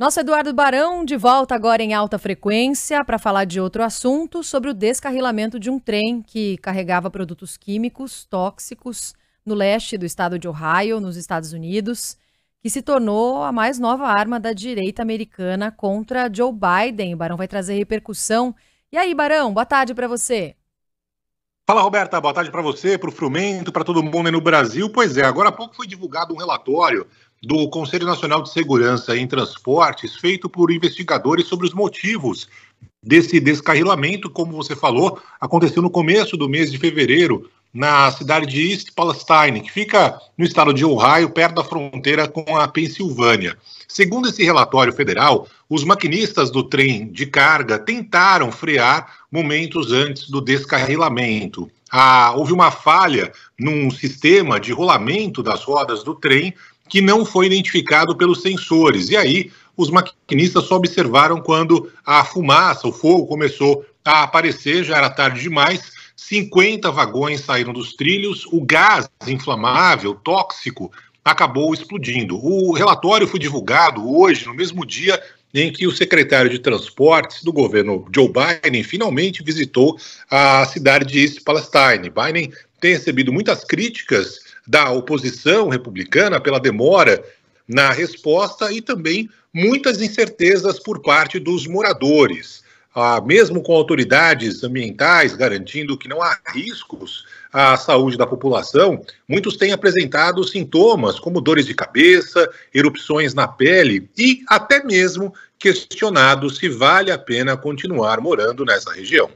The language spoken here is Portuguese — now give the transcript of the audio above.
Nosso Eduardo Barão de volta agora em alta frequência para falar de outro assunto sobre o descarrilamento de um trem que carregava produtos químicos tóxicos no leste do estado de Ohio, nos Estados Unidos, que se tornou a mais nova arma da direita americana contra Joe Biden. O Barão vai trazer repercussão. E aí, Barão, boa tarde para você. Fala, Roberta. Boa tarde para você, para o Frumento, para todo mundo aí no Brasil. Pois é, agora há pouco foi divulgado um relatório do Conselho Nacional de Segurança em Transportes, feito por investigadores sobre os motivos desse descarrilamento, como você falou, aconteceu no começo do mês de fevereiro, na cidade de East Palestine, que fica no estado de Ohio, perto da fronteira com a Pensilvânia. Segundo esse relatório federal, os maquinistas do trem de carga tentaram frear momentos antes do descarrilamento. Ah, houve uma falha num sistema de rolamento das rodas do trem que não foi identificado pelos sensores. E aí, os maquinistas só observaram quando a fumaça, o fogo começou a aparecer, já era tarde demais, 50 vagões saíram dos trilhos, o gás inflamável, tóxico, acabou explodindo. O relatório foi divulgado hoje, no mesmo dia em que o secretário de Transportes do governo Joe Biden finalmente visitou a cidade de East Palestine. Biden tem recebido muitas críticas da oposição republicana pela demora na resposta e também muitas incertezas por parte dos moradores ah, mesmo com autoridades ambientais garantindo que não há riscos à saúde da população, muitos têm apresentado sintomas como dores de cabeça, erupções na pele e até mesmo questionado se vale a pena continuar morando nessa região.